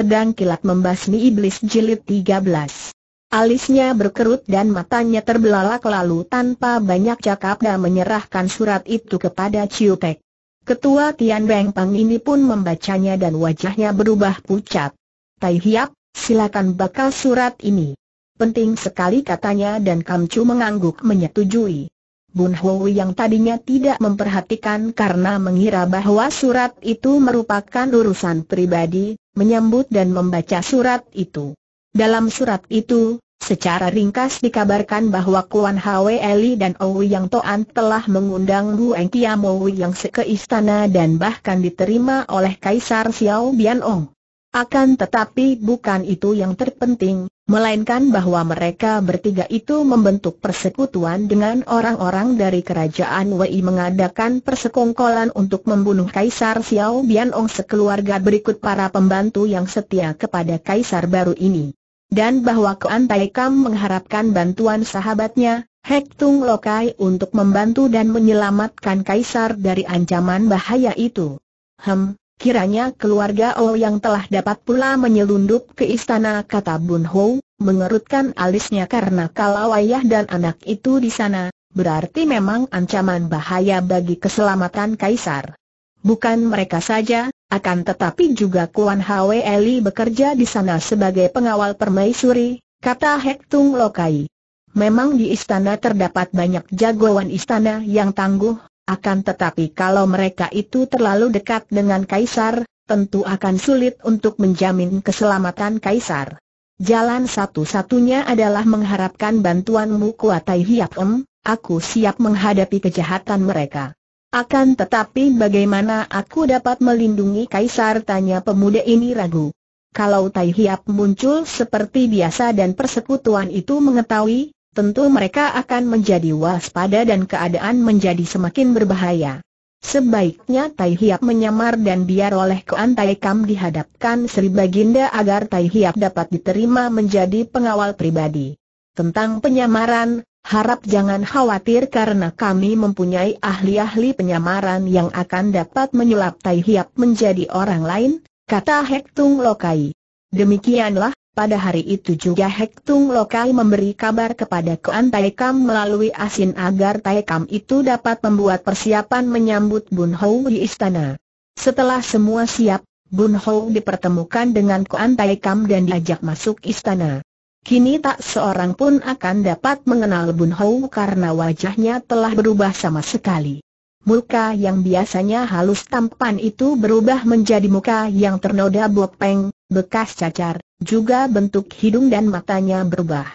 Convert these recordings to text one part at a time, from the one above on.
pedang kilat membasmi iblis jilid 13. Alisnya berkerut dan matanya terbelalak lalu tanpa banyak cakap dan menyerahkan surat itu kepada Ciutek. Ketua Tian Beng Pang ini pun membacanya dan wajahnya berubah pucat. Tai Hiap, silakan bakal surat ini. Penting sekali katanya dan Kamcu mengangguk menyetujui. Bun Hui yang tadinya tidak memperhatikan karena mengira bahwa surat itu merupakan urusan pribadi, menyambut dan membaca surat itu. Dalam surat itu, secara ringkas dikabarkan bahwa Kuan Hwe Eli dan Owi Yang Toan telah mengundang Bu Eng Kiamowi Yang ke istana dan bahkan diterima oleh Kaisar Xiao Bian Ong. Akan tetapi bukan itu yang terpenting, melainkan bahwa mereka bertiga itu membentuk persekutuan dengan orang-orang dari kerajaan Wei mengadakan persekongkolan untuk membunuh Kaisar Xiao Bianong sekeluarga berikut para pembantu yang setia kepada Kaisar baru ini. Dan bahwa Kuan Tai Kam mengharapkan bantuan sahabatnya, Hek Tung Lokai untuk membantu dan menyelamatkan Kaisar dari ancaman bahaya itu. Hmm. Kiranya keluarga Oh yang telah dapat pula menyelundup ke istana kata Bun Ho, mengerutkan alisnya karena kalau ayah dan anak itu di sana, berarti memang ancaman bahaya bagi keselamatan Kaisar. Bukan mereka saja, akan tetapi juga Kuan Hwe Eli bekerja di sana sebagai pengawal permaisuri, kata Hek Lokai. Memang di istana terdapat banyak jagoan istana yang tangguh, akan tetapi kalau mereka itu terlalu dekat dengan Kaisar, tentu akan sulit untuk menjamin keselamatan Kaisar. Jalan satu-satunya adalah mengharapkan bantuanmu Kuatai Em, aku siap menghadapi kejahatan mereka. Akan tetapi bagaimana aku dapat melindungi Kaisar tanya pemuda ini ragu. Kalau Tai Hiap muncul seperti biasa dan persekutuan itu mengetahui, tentu mereka akan menjadi waspada dan keadaan menjadi semakin berbahaya. Sebaiknya Tai Hiap menyamar dan biar oleh Kuan Tai Kam dihadapkan Sri Baginda agar Tai Hiap dapat diterima menjadi pengawal pribadi. Tentang penyamaran, harap jangan khawatir karena kami mempunyai ahli-ahli penyamaran yang akan dapat menyulap Tai Hiap menjadi orang lain, kata Hektung Lokai. Demikianlah, pada hari itu juga Hek Tung Lokal memberi kabar kepada Kuan Tai Kam melalui Asin agar Tai Kam itu dapat membuat persiapan menyambut Bun Hou di istana. Setelah semua siap, Bun Hou dipertemukan dengan Kuan Tai Kam dan diajak masuk istana. Kini tak seorang pun akan dapat mengenal Bun Hou karena wajahnya telah berubah sama sekali. Muka yang biasanya halus tampan itu berubah menjadi muka yang ternoda bopeng, bekas cacar, juga bentuk hidung dan matanya berubah.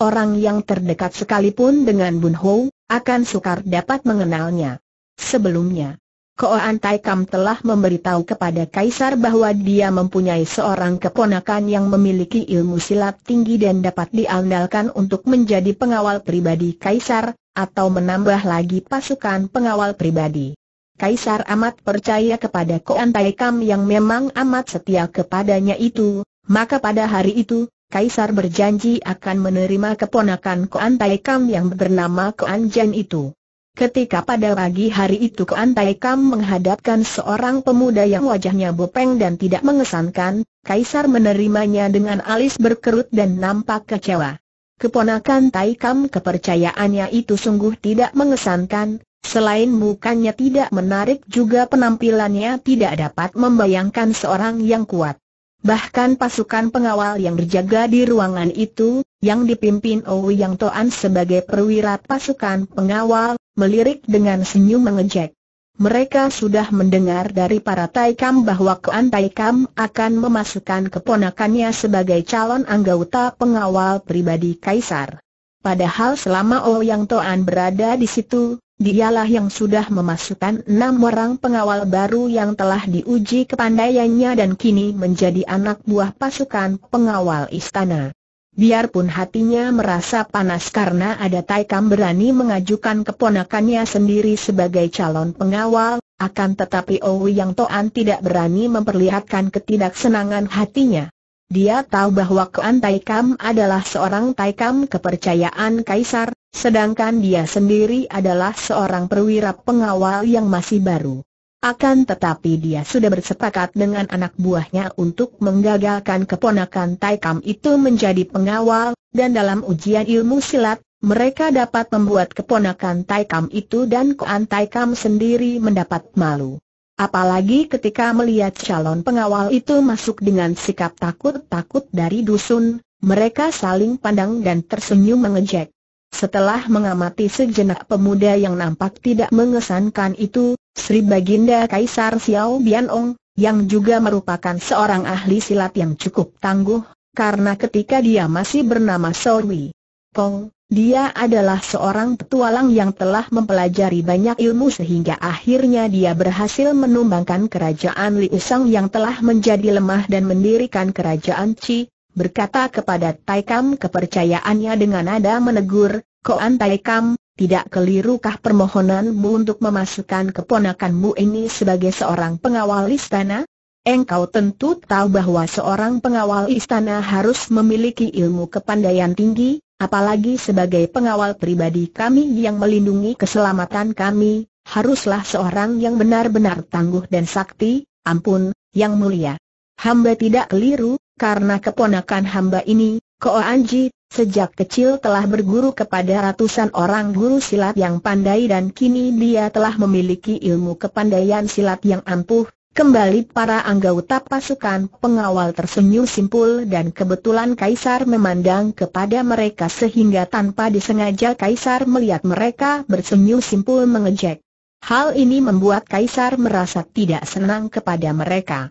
Orang yang terdekat sekalipun dengan Bun Ho, akan sukar dapat mengenalnya. Sebelumnya, Koan Tai Kam telah memberitahu kepada Kaisar bahwa dia mempunyai seorang keponakan yang memiliki ilmu silat tinggi dan dapat diandalkan untuk menjadi pengawal pribadi Kaisar, atau menambah lagi pasukan pengawal pribadi. Kaisar amat percaya kepada Koan Taikam yang memang amat setia kepadanya itu, maka pada hari itu, Kaisar berjanji akan menerima keponakan Koan Tai Kam yang bernama Koan Jen itu. Ketika pada pagi hari itu Koan Tai Kam menghadapkan seorang pemuda yang wajahnya bopeng dan tidak mengesankan, Kaisar menerimanya dengan alis berkerut dan nampak kecewa. Keponakan Tai Kam kepercayaannya itu sungguh tidak mengesankan, selain mukanya tidak menarik juga penampilannya tidak dapat membayangkan seorang yang kuat. Bahkan pasukan pengawal yang berjaga di ruangan itu, yang dipimpin Owi Yang Toan sebagai perwira pasukan pengawal, melirik dengan senyum mengejek. Mereka sudah mendengar dari para Taikam bahwa Kuan Taikam akan memasukkan keponakannya sebagai calon anggota pengawal pribadi Kaisar. Padahal selama Ouyang Toan berada di situ, Dialah yang sudah memasukkan enam orang pengawal baru yang telah diuji kepandaiannya dan kini menjadi anak buah pasukan pengawal istana. Biarpun hatinya merasa panas karena ada Taikam berani mengajukan keponakannya sendiri sebagai calon pengawal, akan tetapi Owi Yang Toan tidak berani memperlihatkan ketidaksenangan hatinya. Dia tahu bahwa Kuan Taikam adalah seorang Taikam kepercayaan Kaisar, sedangkan dia sendiri adalah seorang perwira pengawal yang masih baru. Akan tetapi dia sudah bersepakat dengan anak buahnya untuk menggagalkan keponakan Taikam itu menjadi pengawal, dan dalam ujian ilmu silat, mereka dapat membuat keponakan Taikam itu dan Koan Taikam sendiri mendapat malu. Apalagi ketika melihat calon pengawal itu masuk dengan sikap takut-takut dari dusun, mereka saling pandang dan tersenyum mengejek. Setelah mengamati sejenak pemuda yang nampak tidak mengesankan itu, Sri Baginda Kaisar Xiao Bianong, yang juga merupakan seorang ahli silat yang cukup tangguh, karena ketika dia masih bernama Sowi Kong, dia adalah seorang petualang yang telah mempelajari banyak ilmu sehingga akhirnya dia berhasil menumbangkan kerajaan Liu yang telah menjadi lemah dan mendirikan kerajaan Qi, berkata kepada Taikam kepercayaannya dengan nada menegur, Koan Taikam, tidak kelirukah permohonanmu untuk memasukkan keponakanmu ini sebagai seorang pengawal istana? Engkau tentu tahu bahwa seorang pengawal istana harus memiliki ilmu kepandaian tinggi, apalagi sebagai pengawal pribadi kami yang melindungi keselamatan kami, haruslah seorang yang benar-benar tangguh dan sakti, ampun, yang mulia. Hamba tidak keliru, karena keponakan hamba ini, Ko Anji, sejak kecil telah berguru kepada ratusan orang guru silat yang pandai dan kini dia telah memiliki ilmu kepandaian silat yang ampuh, Kembali para anggota pasukan pengawal tersenyum simpul dan kebetulan Kaisar memandang kepada mereka sehingga tanpa disengaja Kaisar melihat mereka bersenyum simpul mengejek. Hal ini membuat Kaisar merasa tidak senang kepada mereka.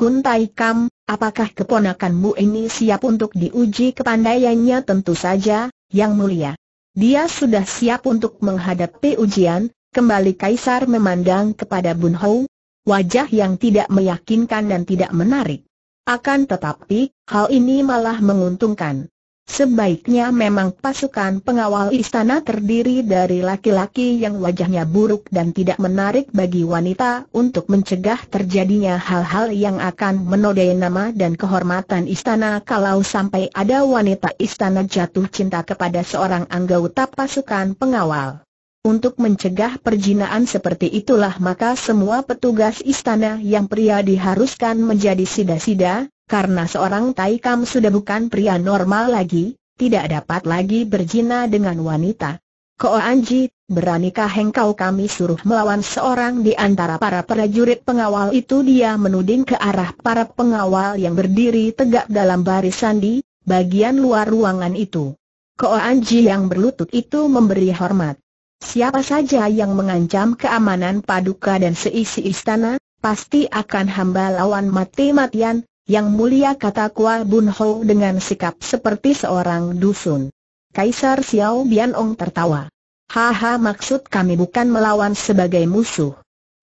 Kun Kam, apakah keponakanmu ini siap untuk diuji kepandaiannya tentu saja, yang mulia. Dia sudah siap untuk menghadapi ujian, kembali Kaisar memandang kepada Bun Hou, wajah yang tidak meyakinkan dan tidak menarik. Akan tetapi, hal ini malah menguntungkan. Sebaiknya memang pasukan pengawal istana terdiri dari laki-laki yang wajahnya buruk dan tidak menarik bagi wanita untuk mencegah terjadinya hal-hal yang akan menodai nama dan kehormatan istana kalau sampai ada wanita istana jatuh cinta kepada seorang anggota pasukan pengawal. Untuk mencegah perjinaan seperti itulah maka semua petugas istana yang pria diharuskan menjadi sida-sida, karena seorang Taikam sudah bukan pria normal lagi, tidak dapat lagi berzina dengan wanita. Ko Anji, beranikah engkau kami suruh melawan seorang di antara para prajurit pengawal itu dia menuding ke arah para pengawal yang berdiri tegak dalam barisan di bagian luar ruangan itu. Ko Anji yang berlutut itu memberi hormat. Siapa saja yang mengancam keamanan paduka dan seisi istana, pasti akan hamba lawan mati-matian, yang mulia kata Kua Bun Ho dengan sikap seperti seorang dusun. Kaisar Xiao Bianong tertawa. Haha maksud kami bukan melawan sebagai musuh.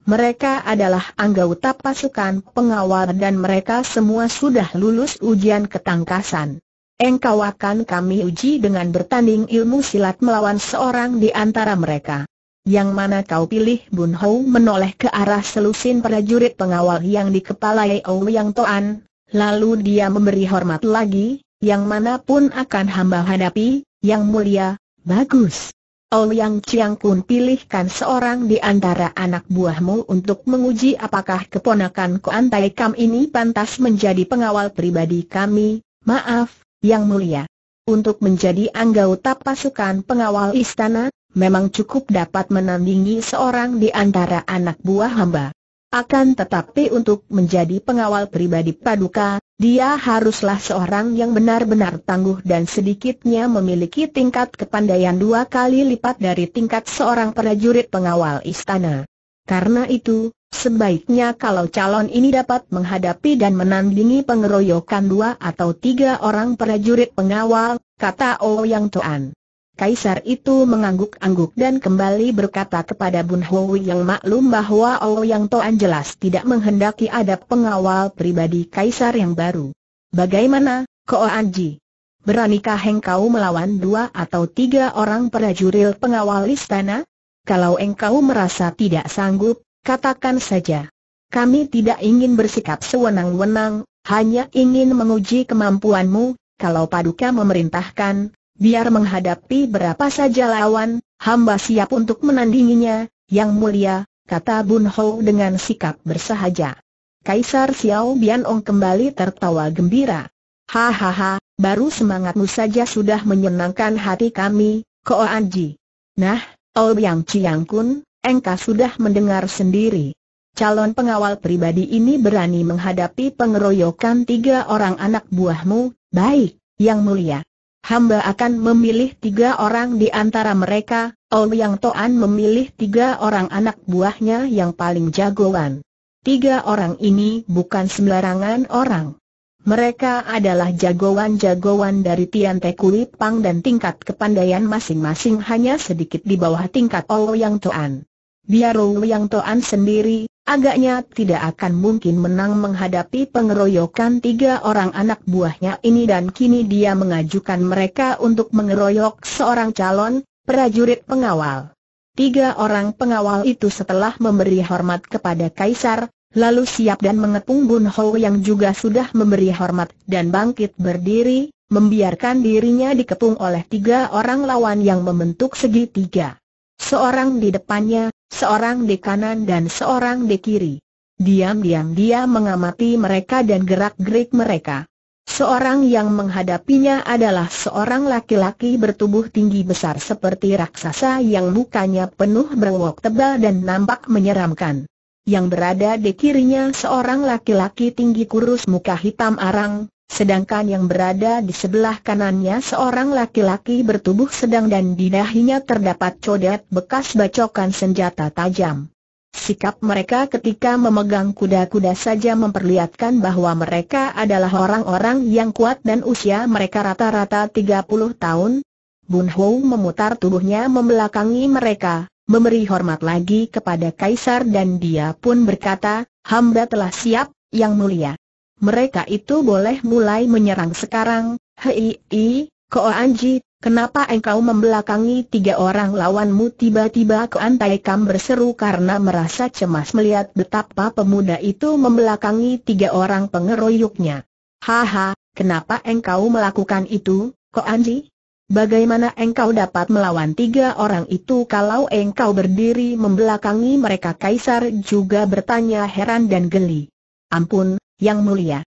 Mereka adalah anggota pasukan pengawal dan mereka semua sudah lulus ujian ketangkasan. Engkau akan kami uji dengan bertanding ilmu silat melawan seorang di antara mereka. Yang mana kau pilih Bun Hou menoleh ke arah selusin prajurit pengawal yang dikepalai Ouyang Toan, Lalu dia memberi hormat lagi, yang manapun akan hamba hadapi, yang mulia, bagus. Yang Chiang pun pilihkan seorang di antara anak buahmu untuk menguji apakah keponakan Kuantai Kam ini pantas menjadi pengawal pribadi kami, maaf, yang mulia. Untuk menjadi anggota pasukan pengawal istana, memang cukup dapat menandingi seorang di antara anak buah hamba. Akan tetapi untuk menjadi pengawal pribadi Paduka, dia haruslah seorang yang benar-benar tangguh dan sedikitnya memiliki tingkat kepandaian dua kali lipat dari tingkat seorang prajurit pengawal istana. Karena itu, sebaiknya kalau calon ini dapat menghadapi dan menandingi pengeroyokan dua atau tiga orang prajurit pengawal, kata O Yang Tuan. Kaisar itu mengangguk-angguk dan kembali berkata kepada Bun Hui yang maklum bahwa Yang Toan jelas tidak menghendaki ada pengawal pribadi Kaisar yang baru. Bagaimana, Ko Anji? Beranikah engkau melawan dua atau tiga orang prajurit pengawal istana? Kalau engkau merasa tidak sanggup, katakan saja. Kami tidak ingin bersikap sewenang-wenang, hanya ingin menguji kemampuanmu, kalau Paduka memerintahkan, biar menghadapi berapa saja lawan, hamba siap untuk menandinginya, yang mulia, kata Bun Ho dengan sikap bersahaja. Kaisar Xiao Bian Ong kembali tertawa gembira. Hahaha, baru semangatmu saja sudah menyenangkan hati kami, Ko Anji. Nah, Ouyang Chiang Kun, engkau sudah mendengar sendiri. Calon pengawal pribadi ini berani menghadapi pengeroyokan tiga orang anak buahmu, baik, yang mulia. Hamba akan memilih tiga orang di antara mereka, Ouyang Toan memilih tiga orang anak buahnya yang paling jagoan. Tiga orang ini bukan sembarangan orang. Mereka adalah jagoan-jagoan dari Tian Te Kui Pang dan tingkat kepandaian masing-masing hanya sedikit di bawah tingkat Ouyang Toan. Biar Yang Toan sendiri, agaknya tidak akan mungkin menang menghadapi pengeroyokan tiga orang anak buahnya ini dan kini dia mengajukan mereka untuk mengeroyok seorang calon, prajurit pengawal. Tiga orang pengawal itu setelah memberi hormat kepada Kaisar, lalu siap dan mengepung Bun Ho yang juga sudah memberi hormat dan bangkit berdiri, membiarkan dirinya dikepung oleh tiga orang lawan yang membentuk segitiga. Seorang di depannya, seorang di kanan dan seorang di kiri. Diam-diam dia mengamati mereka dan gerak-gerik mereka. Seorang yang menghadapinya adalah seorang laki-laki bertubuh tinggi besar seperti raksasa yang mukanya penuh berwok tebal dan nampak menyeramkan. Yang berada di kirinya seorang laki-laki tinggi kurus muka hitam arang, Sedangkan yang berada di sebelah kanannya seorang laki-laki bertubuh sedang dan di dahinya terdapat codet bekas bacokan senjata tajam. Sikap mereka ketika memegang kuda-kuda saja memperlihatkan bahwa mereka adalah orang-orang yang kuat dan usia mereka rata-rata 30 tahun. Bun Ho memutar tubuhnya membelakangi mereka, memberi hormat lagi kepada Kaisar dan dia pun berkata, hamba telah siap, Yang Mulia mereka itu boleh mulai menyerang sekarang, hei, hei, Ko Anji, kenapa engkau membelakangi tiga orang lawanmu tiba-tiba Ko Antai Kam berseru karena merasa cemas melihat betapa pemuda itu membelakangi tiga orang pengeroyoknya. Haha, kenapa engkau melakukan itu, Ko Anji? Bagaimana engkau dapat melawan tiga orang itu kalau engkau berdiri membelakangi mereka? Kaisar juga bertanya heran dan geli. Ampun, yang mulia,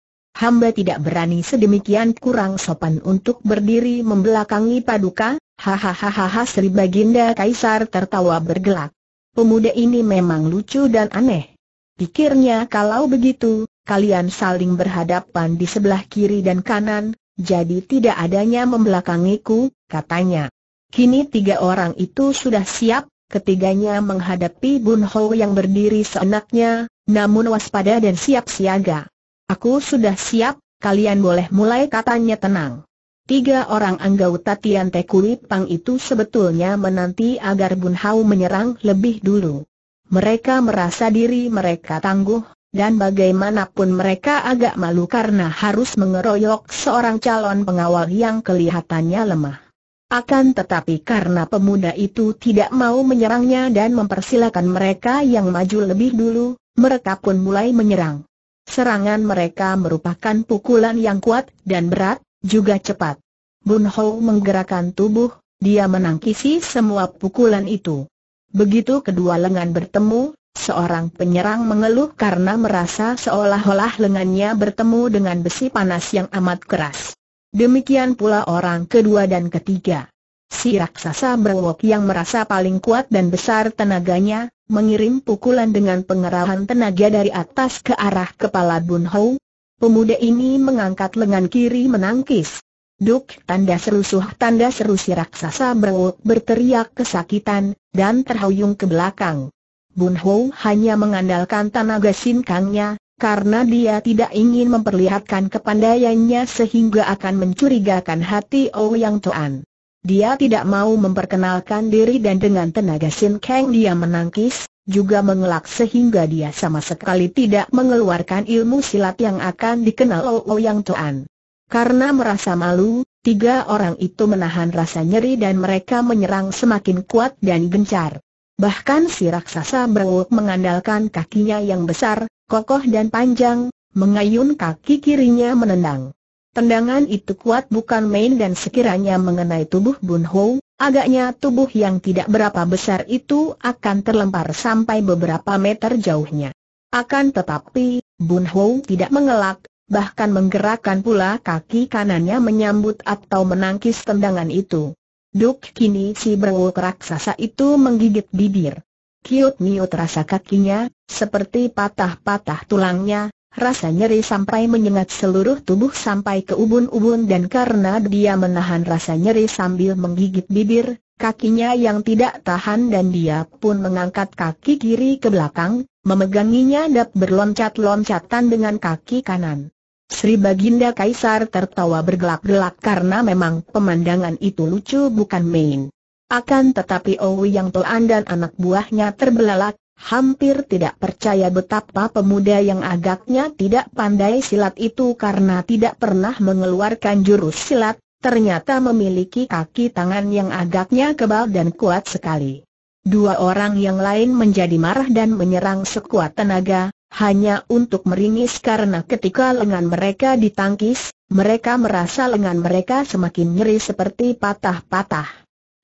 hamba tidak berani sedemikian kurang sopan untuk berdiri membelakangi paduka, hahaha Sri Baginda Kaisar tertawa bergelak. Pemuda ini memang lucu dan aneh. Pikirnya kalau begitu, kalian saling berhadapan di sebelah kiri dan kanan, jadi tidak adanya membelakangiku, katanya. Kini tiga orang itu sudah siap, ketiganya menghadapi Bun Ho yang berdiri seenaknya, namun waspada dan siap siaga. Aku sudah siap, kalian boleh mulai katanya tenang. Tiga orang anggota Tian Te Kui Pang itu sebetulnya menanti agar Bun Hao menyerang lebih dulu. Mereka merasa diri mereka tangguh, dan bagaimanapun mereka agak malu karena harus mengeroyok seorang calon pengawal yang kelihatannya lemah. Akan tetapi karena pemuda itu tidak mau menyerangnya dan mempersilakan mereka yang maju lebih dulu, mereka pun mulai menyerang. Serangan mereka merupakan pukulan yang kuat dan berat, juga cepat. Bun Ho menggerakkan tubuh, dia menangkisi semua pukulan itu. Begitu kedua lengan bertemu, seorang penyerang mengeluh karena merasa seolah-olah lengannya bertemu dengan besi panas yang amat keras. Demikian pula orang kedua dan ketiga. Si raksasa berwok yang merasa paling kuat dan besar tenaganya, mengirim pukulan dengan pengerahan tenaga dari atas ke arah kepala Bun Ho. Pemuda ini mengangkat lengan kiri menangkis. Duk tanda seru suh tanda seru si raksasa bau berteriak kesakitan, dan terhuyung ke belakang. Bun Ho hanya mengandalkan tenaga sinkangnya, karena dia tidak ingin memperlihatkan kepandaiannya sehingga akan mencurigakan hati Ouyang Toan. Dia tidak mau memperkenalkan diri dan dengan tenaga Sin Kang dia menangkis, juga mengelak sehingga dia sama sekali tidak mengeluarkan ilmu silat yang akan dikenal Yang Tuan. Karena merasa malu, tiga orang itu menahan rasa nyeri dan mereka menyerang semakin kuat dan gencar. Bahkan si raksasa berwuk mengandalkan kakinya yang besar, kokoh dan panjang, mengayun kaki kirinya menendang. Tendangan itu kuat bukan main dan sekiranya mengenai tubuh Bun Ho, agaknya tubuh yang tidak berapa besar itu akan terlempar sampai beberapa meter jauhnya. Akan tetapi, Bun Ho tidak mengelak, bahkan menggerakkan pula kaki kanannya menyambut atau menangkis tendangan itu. Duk kini si berwok raksasa itu menggigit bibir. Kiut Mio terasa kakinya, seperti patah-patah tulangnya, Rasa nyeri sampai menyengat seluruh tubuh sampai ke ubun-ubun dan karena dia menahan rasa nyeri sambil menggigit bibir, kakinya yang tidak tahan dan dia pun mengangkat kaki kiri ke belakang, memeganginya dan berloncat-loncatan dengan kaki kanan. Sri Baginda Kaisar tertawa bergelak-gelak karena memang pemandangan itu lucu bukan main. Akan tetapi Owi Yang Toan dan anak buahnya terbelalak, hampir tidak percaya betapa pemuda yang agaknya tidak pandai silat itu karena tidak pernah mengeluarkan jurus silat, ternyata memiliki kaki tangan yang agaknya kebal dan kuat sekali. Dua orang yang lain menjadi marah dan menyerang sekuat tenaga, hanya untuk meringis karena ketika lengan mereka ditangkis, mereka merasa lengan mereka semakin nyeri seperti patah-patah.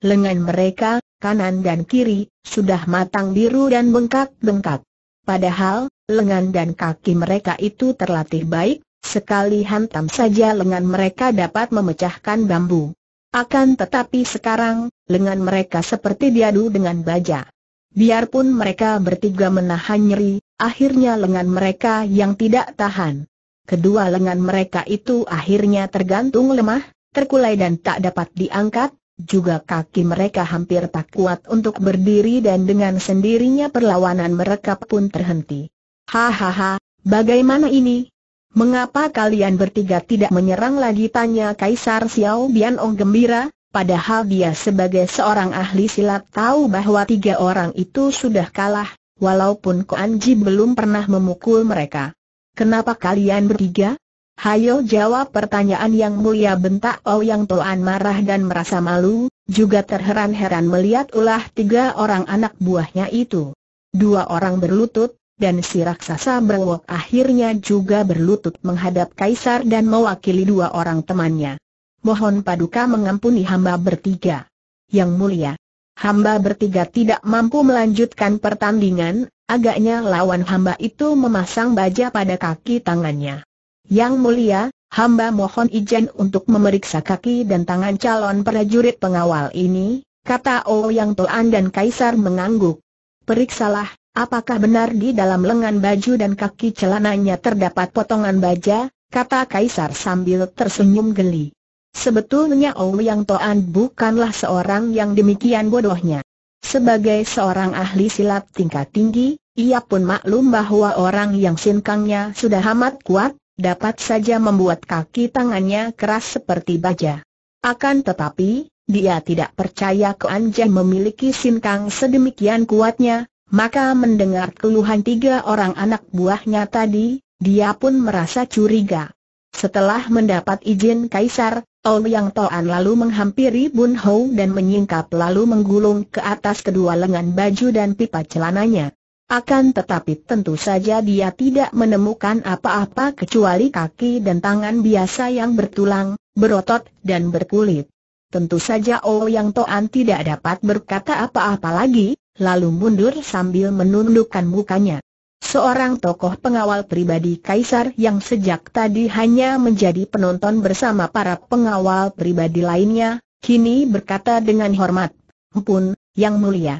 Lengan mereka, kanan dan kiri, sudah matang biru dan bengkak-bengkak. Padahal, lengan dan kaki mereka itu terlatih baik, sekali hantam saja lengan mereka dapat memecahkan bambu. Akan tetapi sekarang, lengan mereka seperti diadu dengan baja. Biarpun mereka bertiga menahan nyeri, akhirnya lengan mereka yang tidak tahan. Kedua lengan mereka itu akhirnya tergantung lemah, terkulai dan tak dapat diangkat, juga kaki mereka hampir tak kuat untuk berdiri dan dengan sendirinya perlawanan mereka pun terhenti. Hahaha, bagaimana ini? Mengapa kalian bertiga tidak menyerang lagi tanya Kaisar Xiao Bianong gembira, padahal dia sebagai seorang ahli silat tahu bahwa tiga orang itu sudah kalah, walaupun Anji belum pernah memukul mereka. Kenapa kalian bertiga? Hayo jawab pertanyaan yang mulia bentak yang Toan marah dan merasa malu, juga terheran-heran melihat ulah tiga orang anak buahnya itu. Dua orang berlutut, dan si raksasa berwok akhirnya juga berlutut menghadap kaisar dan mewakili dua orang temannya. Mohon paduka mengampuni hamba bertiga. Yang mulia, hamba bertiga tidak mampu melanjutkan pertandingan, agaknya lawan hamba itu memasang baja pada kaki tangannya. Yang mulia, hamba mohon izin untuk memeriksa kaki dan tangan calon prajurit pengawal ini, kata Ouyang Toan dan Kaisar mengangguk. Periksalah, apakah benar di dalam lengan baju dan kaki celananya terdapat potongan baja, kata Kaisar sambil tersenyum geli. Sebetulnya Ouyang Toan bukanlah seorang yang demikian bodohnya. Sebagai seorang ahli silat tingkat tinggi, ia pun maklum bahwa orang yang sinkangnya sudah amat kuat, dapat saja membuat kaki tangannya keras seperti baja. Akan tetapi, dia tidak percaya ke memiliki sinkang sedemikian kuatnya, maka mendengar keluhan tiga orang anak buahnya tadi, dia pun merasa curiga. Setelah mendapat izin kaisar, Ouyang Toan lalu menghampiri Bun Hou dan menyingkap lalu menggulung ke atas kedua lengan baju dan pipa celananya. Akan tetapi tentu saja dia tidak menemukan apa-apa kecuali kaki dan tangan biasa yang bertulang, berotot, dan berkulit. Tentu saja Oh Yang Toan tidak dapat berkata apa-apa lagi, lalu mundur sambil menundukkan mukanya. Seorang tokoh pengawal pribadi kaisar yang sejak tadi hanya menjadi penonton bersama para pengawal pribadi lainnya, kini berkata dengan hormat, Mpun, Yang Mulia.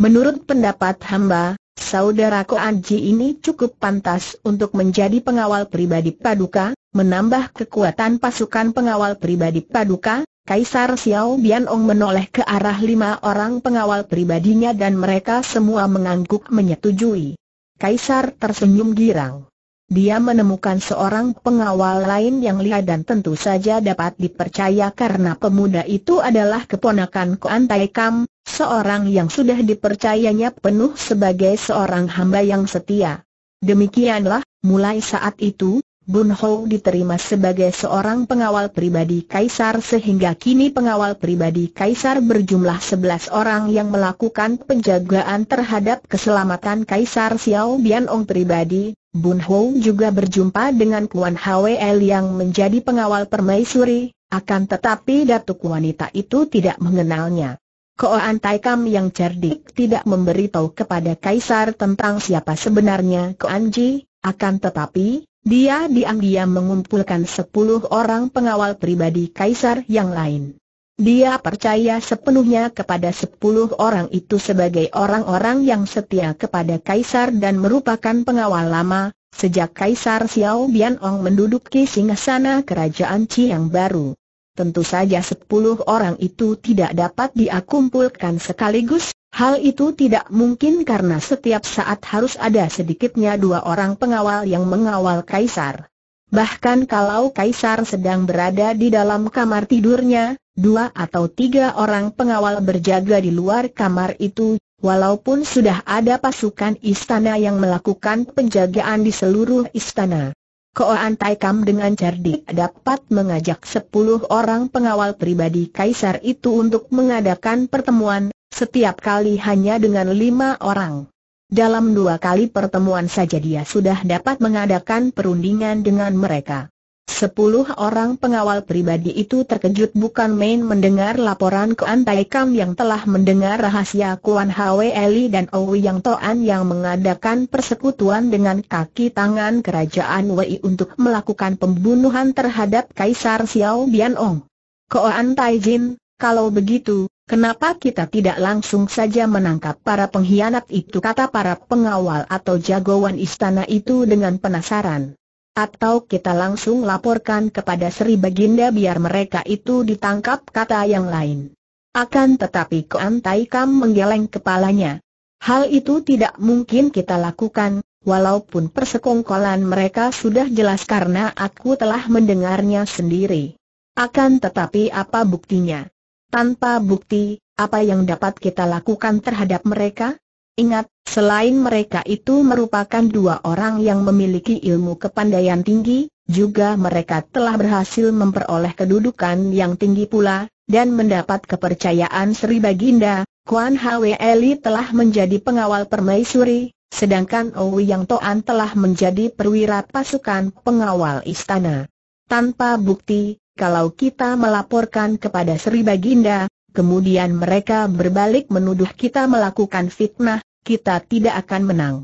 Menurut pendapat hamba, Saudaraku Anji ini cukup pantas untuk menjadi pengawal pribadi Paduka, menambah kekuatan pasukan pengawal pribadi Paduka, Kaisar Xiao Bian menoleh ke arah lima orang pengawal pribadinya dan mereka semua mengangguk menyetujui. Kaisar tersenyum girang dia menemukan seorang pengawal lain yang lihat dan tentu saja dapat dipercaya karena pemuda itu adalah keponakan Koan Kam, seorang yang sudah dipercayanya penuh sebagai seorang hamba yang setia. Demikianlah, mulai saat itu, Bun Ho diterima sebagai seorang pengawal pribadi Kaisar sehingga kini pengawal pribadi Kaisar berjumlah 11 orang yang melakukan penjagaan terhadap keselamatan Kaisar Xiao Bianong pribadi, Bun juga berjumpa dengan Kuan HWL yang menjadi pengawal permaisuri, akan tetapi datuk wanita itu tidak mengenalnya. Koan Taikam yang cerdik tidak memberitahu kepada Kaisar tentang siapa sebenarnya Koan Ji, akan tetapi, dia diam-diam mengumpulkan sepuluh orang pengawal pribadi Kaisar yang lain. Dia percaya sepenuhnya kepada sepuluh orang itu sebagai orang-orang yang setia kepada Kaisar dan merupakan pengawal lama, sejak Kaisar Xiao Bian Ong menduduki singgasana kerajaan Qi yang baru. Tentu saja sepuluh orang itu tidak dapat diakumpulkan sekaligus, hal itu tidak mungkin karena setiap saat harus ada sedikitnya dua orang pengawal yang mengawal Kaisar. Bahkan kalau Kaisar sedang berada di dalam kamar tidurnya, dua atau tiga orang pengawal berjaga di luar kamar itu, walaupun sudah ada pasukan istana yang melakukan penjagaan di seluruh istana. Koan Tai dengan cerdik dapat mengajak sepuluh orang pengawal pribadi kaisar itu untuk mengadakan pertemuan, setiap kali hanya dengan lima orang. Dalam dua kali pertemuan saja dia sudah dapat mengadakan perundingan dengan mereka. Sepuluh orang pengawal pribadi itu terkejut bukan main mendengar laporan Kuan Tai Kam yang telah mendengar rahasia Kuan Hwe Eli dan Owi Yang Toan yang mengadakan persekutuan dengan kaki tangan kerajaan Wei untuk melakukan pembunuhan terhadap Kaisar Xiao Bian Ong. Kuan Tai Jin, kalau begitu, kenapa kita tidak langsung saja menangkap para pengkhianat itu kata para pengawal atau jagoan istana itu dengan penasaran. Atau kita langsung laporkan kepada Sri Baginda biar mereka itu ditangkap kata yang lain. Akan tetapi Koan Tai Kam menggeleng kepalanya. Hal itu tidak mungkin kita lakukan, walaupun persekongkolan mereka sudah jelas karena aku telah mendengarnya sendiri. Akan tetapi apa buktinya? Tanpa bukti, apa yang dapat kita lakukan terhadap mereka? Ingat, selain mereka itu merupakan dua orang yang memiliki ilmu kepandaian tinggi, juga mereka telah berhasil memperoleh kedudukan yang tinggi pula, dan mendapat kepercayaan Sri Baginda, Kuan Hwe Eli telah menjadi pengawal permaisuri, sedangkan Ouyang Toan telah menjadi perwira pasukan pengawal istana. Tanpa bukti, kalau kita melaporkan kepada Sri Baginda, kemudian mereka berbalik menuduh kita melakukan fitnah, kita tidak akan menang.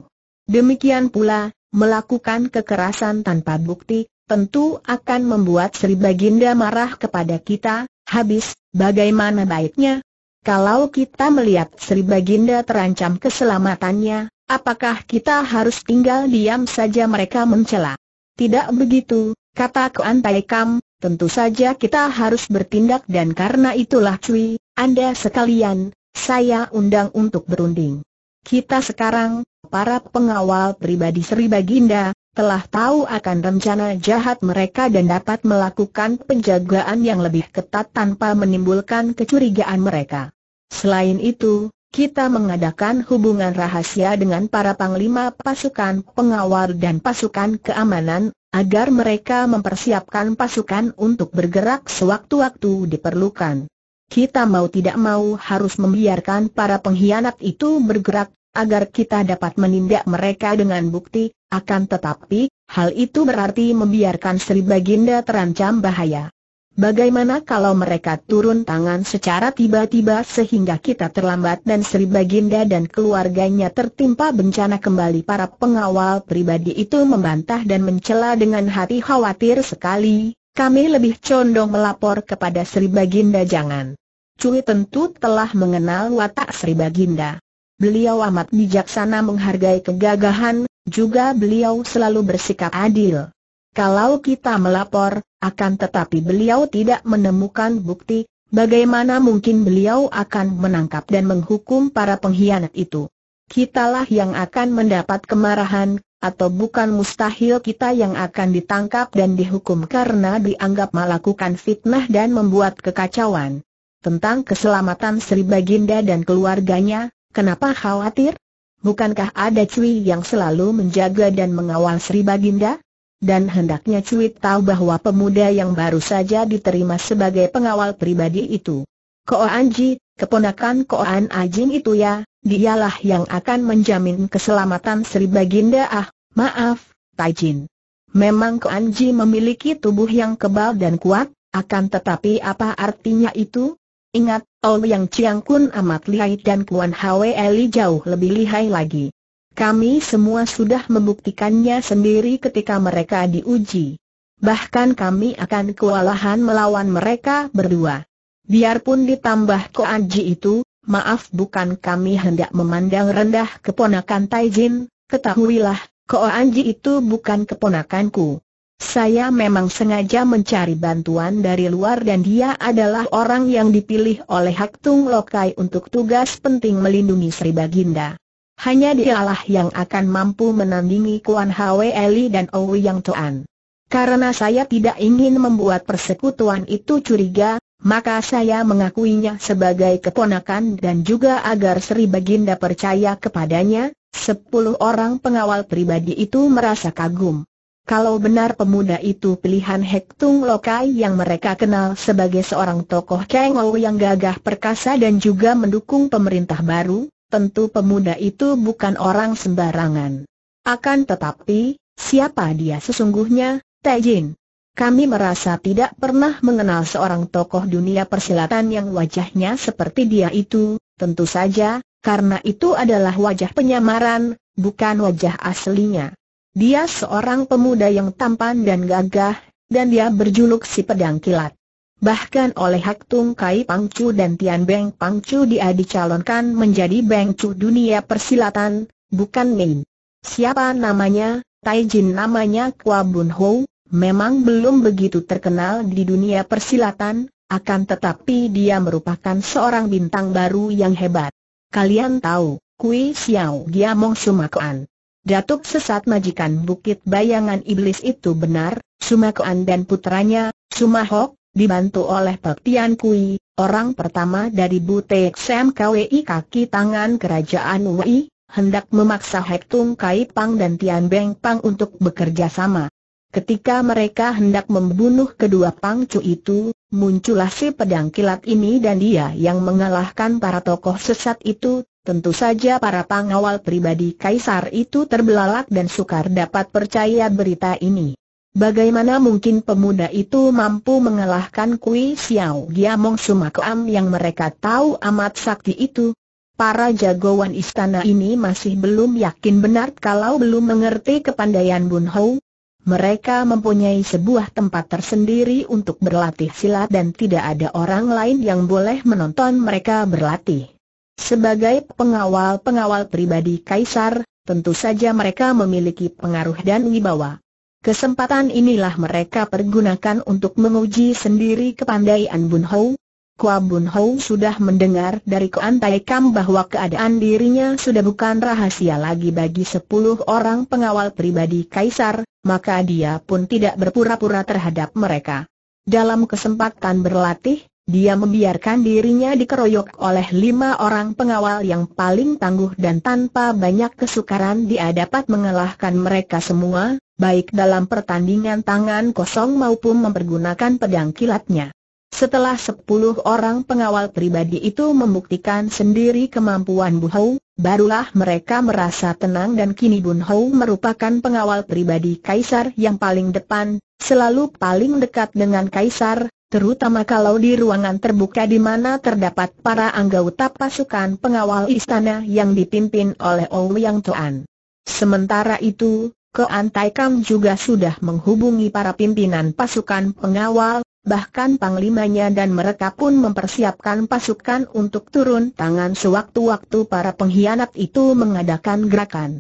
Demikian pula, melakukan kekerasan tanpa bukti, tentu akan membuat Sri Baginda marah kepada kita, habis, bagaimana baiknya? Kalau kita melihat Sri Baginda terancam keselamatannya, apakah kita harus tinggal diam saja mereka mencela? Tidak begitu, kata Kuan Tai Kam, tentu saja kita harus bertindak dan karena itulah Cui, Anda sekalian, saya undang untuk berunding. Kita sekarang, para pengawal pribadi Sri Baginda, telah tahu akan rencana jahat mereka dan dapat melakukan penjagaan yang lebih ketat tanpa menimbulkan kecurigaan mereka. Selain itu, kita mengadakan hubungan rahasia dengan para panglima pasukan pengawal dan pasukan keamanan, agar mereka mempersiapkan pasukan untuk bergerak sewaktu-waktu diperlukan kita mau tidak mau harus membiarkan para pengkhianat itu bergerak, agar kita dapat menindak mereka dengan bukti, akan tetapi, hal itu berarti membiarkan Sri Baginda terancam bahaya. Bagaimana kalau mereka turun tangan secara tiba-tiba sehingga kita terlambat dan Sri Baginda dan keluarganya tertimpa bencana kembali para pengawal pribadi itu membantah dan mencela dengan hati khawatir sekali, kami lebih condong melapor kepada Sri Baginda jangan. Cui tentu telah mengenal watak Sri Baginda. Beliau amat bijaksana menghargai kegagahan, juga beliau selalu bersikap adil. Kalau kita melapor, akan tetapi beliau tidak menemukan bukti, bagaimana mungkin beliau akan menangkap dan menghukum para pengkhianat itu? Kitalah yang akan mendapat kemarahan, atau bukan mustahil kita yang akan ditangkap dan dihukum karena dianggap melakukan fitnah dan membuat kekacauan. Tentang keselamatan Sri Baginda dan keluarganya, kenapa khawatir? Bukankah ada Cui yang selalu menjaga dan mengawal Sri Baginda? Dan hendaknya Cui tahu bahwa pemuda yang baru saja diterima sebagai pengawal pribadi itu. Ko Anji, keponakan Koan Ajin itu ya, dialah yang akan menjamin keselamatan Sri Baginda ah, Maaf, Taijin. Memang Kuanji memiliki tubuh yang kebal dan kuat, akan tetapi apa artinya itu? Ingat, Yang Chiang Kun amat lihai dan Kuan Hwe Li jauh lebih lihai lagi. Kami semua sudah membuktikannya sendiri ketika mereka diuji. Bahkan kami akan kewalahan melawan mereka berdua. Biarpun ditambah Ji itu, maaf bukan kami hendak memandang rendah keponakan Taijin, ketahuilah, Ko Anji itu bukan keponakanku. Saya memang sengaja mencari bantuan dari luar dan dia adalah orang yang dipilih oleh Hak Tung Lokai untuk tugas penting melindungi Sri Baginda. Hanya dialah yang akan mampu menandingi Kuan Hwe Eli dan Owi Yang Toan. Karena saya tidak ingin membuat persekutuan itu curiga, maka saya mengakuinya sebagai keponakan dan juga agar Sri Baginda percaya kepadanya, Sepuluh orang pengawal pribadi itu merasa kagum. Kalau benar pemuda itu pilihan hektung Lokai yang mereka kenal sebagai seorang tokoh Kengou yang gagah perkasa dan juga mendukung pemerintah baru, tentu pemuda itu bukan orang sembarangan. Akan tetapi, siapa dia sesungguhnya, Taijin? Kami merasa tidak pernah mengenal seorang tokoh dunia persilatan yang wajahnya seperti dia itu, tentu saja, karena itu adalah wajah penyamaran, bukan wajah aslinya. Dia seorang pemuda yang tampan dan gagah, dan dia berjuluk si pedang kilat. Bahkan oleh Hak Tung Kai Pangcu dan Tian Beng Pangcu dia dicalonkan menjadi Bengcu dunia persilatan, bukan main. Siapa namanya? Tai Jin namanya Kwa Bun Ho, memang belum begitu terkenal di dunia persilatan, akan tetapi dia merupakan seorang bintang baru yang hebat. Kalian tahu, Kui Xiao Giamong Sumakoan. Datuk sesat majikan bukit bayangan iblis itu benar, sumakuan dan putranya, Sumahok, dibantu oleh Pek Tian Kui, orang pertama dari Butek Sam KWI kaki tangan kerajaan Wei, hendak memaksa Hek Kai Pang dan Tian Beng Pang untuk bekerja sama. Ketika mereka hendak membunuh kedua pangcu itu, Muncullah si pedang kilat ini dan dia yang mengalahkan para tokoh sesat itu, tentu saja para pengawal pribadi kaisar itu terbelalak dan sukar dapat percaya berita ini. Bagaimana mungkin pemuda itu mampu mengalahkan Kui Xiao Giamong Sumakam yang mereka tahu amat sakti itu? Para jagoan istana ini masih belum yakin benar kalau belum mengerti kepandaian Bun Hou, mereka mempunyai sebuah tempat tersendiri untuk berlatih silat dan tidak ada orang lain yang boleh menonton mereka berlatih. Sebagai pengawal-pengawal pribadi Kaisar, tentu saja mereka memiliki pengaruh dan wibawa. Kesempatan inilah mereka pergunakan untuk menguji sendiri kepandaian Bun Hou, Kua Bun Hou sudah mendengar dari Kuan Tai Kam bahwa keadaan dirinya sudah bukan rahasia lagi bagi sepuluh orang pengawal pribadi Kaisar, maka dia pun tidak berpura-pura terhadap mereka. Dalam kesempatan berlatih, dia membiarkan dirinya dikeroyok oleh lima orang pengawal yang paling tangguh dan tanpa banyak kesukaran dia dapat mengalahkan mereka semua, baik dalam pertandingan tangan kosong maupun mempergunakan pedang kilatnya. Setelah sepuluh orang pengawal pribadi itu membuktikan sendiri kemampuan Bu Hou, barulah mereka merasa tenang dan kini Bu Hou merupakan pengawal pribadi Kaisar yang paling depan, selalu paling dekat dengan Kaisar, terutama kalau di ruangan terbuka di mana terdapat para anggota pasukan pengawal istana yang dipimpin oleh Ouyang Toan. Sementara itu, Keantai Kam juga sudah menghubungi para pimpinan pasukan pengawal, bahkan panglimanya dan mereka pun mempersiapkan pasukan untuk turun tangan sewaktu-waktu para pengkhianat itu mengadakan gerakan.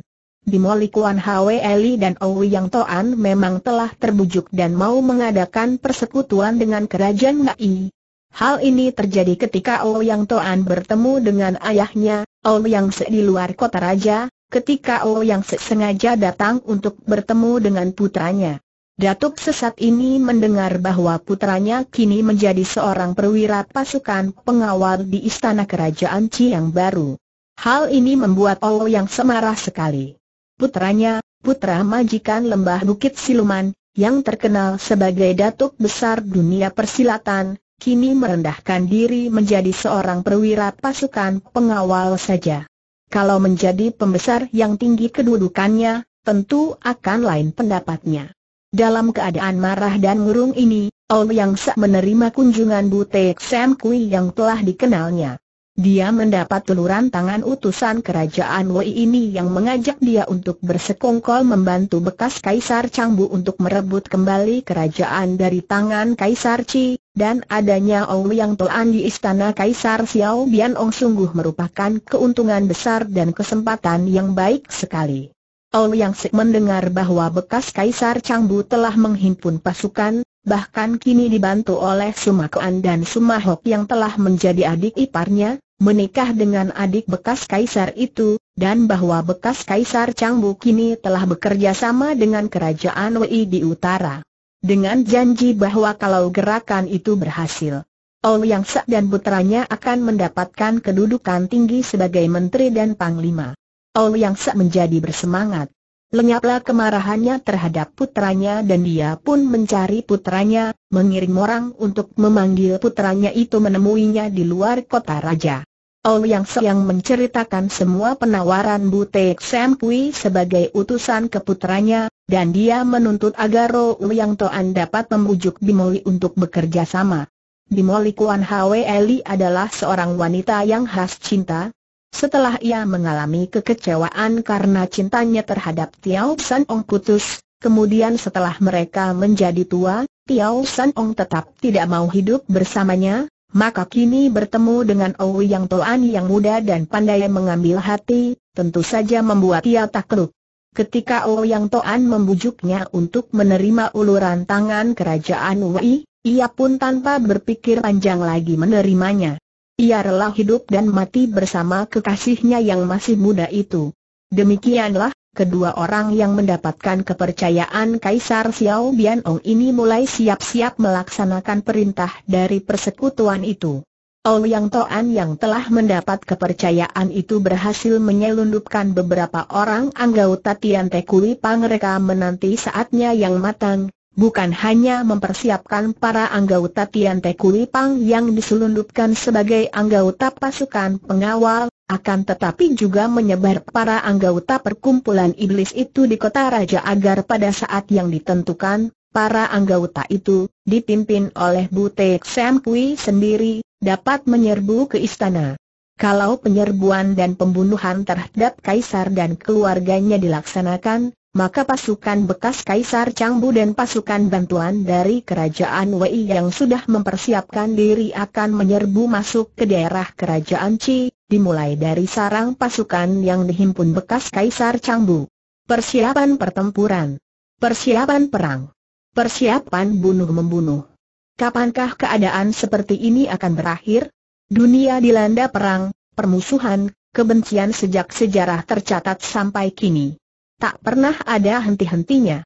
Di Moli Kuan Hwe Eli dan Owi Yang Toan memang telah terbujuk dan mau mengadakan persekutuan dengan kerajaan Ngai. Hal ini terjadi ketika Owi Yang Toan bertemu dengan ayahnya, Owi Yang Se di luar kota raja, ketika Owi Yang Se sengaja datang untuk bertemu dengan putranya. Datuk sesat ini mendengar bahwa putranya kini menjadi seorang perwira pasukan pengawal di istana kerajaan Chiang Baru. Hal ini membuat allah yang semarah sekali. Putranya, putra majikan lembah Bukit Siluman, yang terkenal sebagai Datuk Besar Dunia Persilatan, kini merendahkan diri menjadi seorang perwira pasukan pengawal saja. Kalau menjadi pembesar yang tinggi kedudukannya, tentu akan lain pendapatnya. Dalam keadaan marah dan murung ini, Ou Yang Sak menerima kunjungan Butek Sam Kui yang telah dikenalnya. Dia mendapat teluran tangan utusan kerajaan Wei ini yang mengajak dia untuk bersekongkol membantu bekas Kaisar Changbu untuk merebut kembali kerajaan dari tangan Kaisar Qi, dan adanya Ou yang telan di istana Kaisar Xiao Bian Ong sungguh merupakan keuntungan besar dan kesempatan yang baik sekali. Yang Sik mendengar bahwa bekas Kaisar Changbu telah menghimpun pasukan, bahkan kini dibantu oleh Sumakuan dan Sumahok yang telah menjadi adik iparnya, menikah dengan adik bekas Kaisar itu, dan bahwa bekas Kaisar Changbu kini telah bekerja sama dengan kerajaan Wei di utara. Dengan janji bahwa kalau gerakan itu berhasil, Ol Yang Sik dan putranya akan mendapatkan kedudukan tinggi sebagai menteri dan panglima. Yang Sa menjadi bersemangat. Lenyaplah kemarahannya terhadap putranya dan dia pun mencari putranya, mengirim orang untuk memanggil putranya itu menemuinya di luar kota raja. Ol Yang Seyang menceritakan semua penawaran Butek Sam Kui sebagai utusan ke putranya, dan dia menuntut agar Ro Yang Toan dapat membujuk Bimoli untuk bekerja sama. Bimoli Kuan Hwe Eli adalah seorang wanita yang khas cinta, setelah ia mengalami kekecewaan karena cintanya terhadap Tiao San Ong putus, kemudian setelah mereka menjadi tua, Tiao San Ong tetap tidak mau hidup bersamanya, maka kini bertemu dengan Owi yang Toan yang muda dan pandai mengambil hati, tentu saja membuat ia takluk. Ketika Ouyang Yang Toan membujuknya untuk menerima uluran tangan kerajaan Wei, ia pun tanpa berpikir panjang lagi menerimanya ia rela hidup dan mati bersama kekasihnya yang masih muda itu. Demikianlah, kedua orang yang mendapatkan kepercayaan Kaisar Xiao Bian Ong ini mulai siap-siap melaksanakan perintah dari persekutuan itu. Ouyang Toan yang telah mendapat kepercayaan itu berhasil menyelundupkan beberapa orang anggota Tian Te Pang Pangreka menanti saatnya yang matang, bukan hanya mempersiapkan para anggota Tian Te Kulipang yang diselundupkan sebagai anggota pasukan pengawal, akan tetapi juga menyebar para anggota perkumpulan iblis itu di kota raja agar pada saat yang ditentukan, para anggota itu, dipimpin oleh Butek Sam Kui sendiri, dapat menyerbu ke istana. Kalau penyerbuan dan pembunuhan terhadap kaisar dan keluarganya dilaksanakan, maka pasukan bekas Kaisar Changbu dan pasukan bantuan dari Kerajaan Wei yang sudah mempersiapkan diri akan menyerbu masuk ke daerah Kerajaan Qi, dimulai dari sarang pasukan yang dihimpun bekas Kaisar Changbu. Persiapan pertempuran, persiapan perang, persiapan bunuh-membunuh. Kapankah keadaan seperti ini akan berakhir? Dunia dilanda perang, permusuhan, kebencian sejak sejarah tercatat sampai kini tak pernah ada henti-hentinya.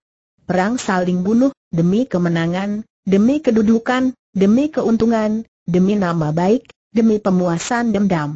Perang saling bunuh, demi kemenangan, demi kedudukan, demi keuntungan, demi nama baik, demi pemuasan dendam.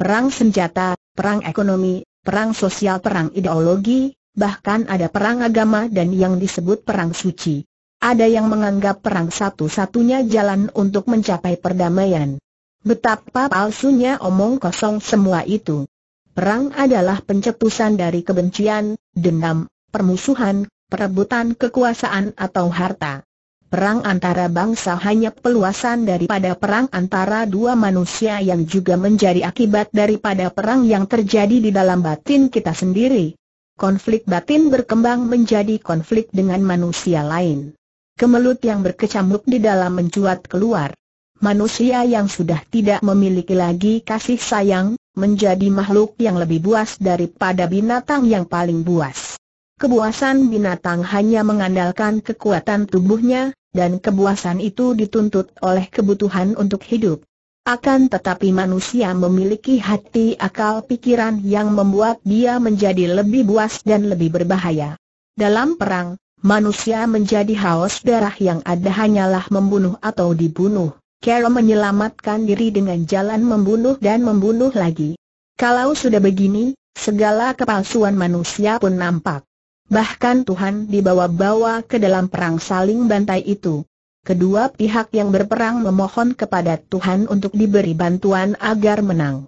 Perang senjata, perang ekonomi, perang sosial, perang ideologi, bahkan ada perang agama dan yang disebut perang suci. Ada yang menganggap perang satu-satunya jalan untuk mencapai perdamaian. Betapa palsunya omong kosong semua itu. Perang adalah pencetusan dari kebencian, dendam, permusuhan, perebutan kekuasaan atau harta. Perang antara bangsa hanya peluasan daripada perang antara dua manusia yang juga menjadi akibat daripada perang yang terjadi di dalam batin kita sendiri. Konflik batin berkembang menjadi konflik dengan manusia lain. Kemelut yang berkecamuk di dalam mencuat keluar manusia yang sudah tidak memiliki lagi kasih sayang, menjadi makhluk yang lebih buas daripada binatang yang paling buas. Kebuasan binatang hanya mengandalkan kekuatan tubuhnya, dan kebuasan itu dituntut oleh kebutuhan untuk hidup. Akan tetapi manusia memiliki hati akal pikiran yang membuat dia menjadi lebih buas dan lebih berbahaya. Dalam perang, manusia menjadi haus darah yang ada hanyalah membunuh atau dibunuh. Kero menyelamatkan diri dengan jalan membunuh dan membunuh lagi. Kalau sudah begini, segala kepalsuan manusia pun nampak. Bahkan Tuhan dibawa-bawa ke dalam perang saling bantai itu. Kedua pihak yang berperang memohon kepada Tuhan untuk diberi bantuan agar menang.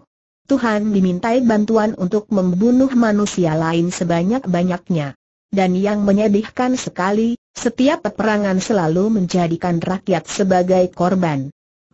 Tuhan dimintai bantuan untuk membunuh manusia lain sebanyak-banyaknya. Dan yang menyedihkan sekali, setiap peperangan selalu menjadikan rakyat sebagai korban.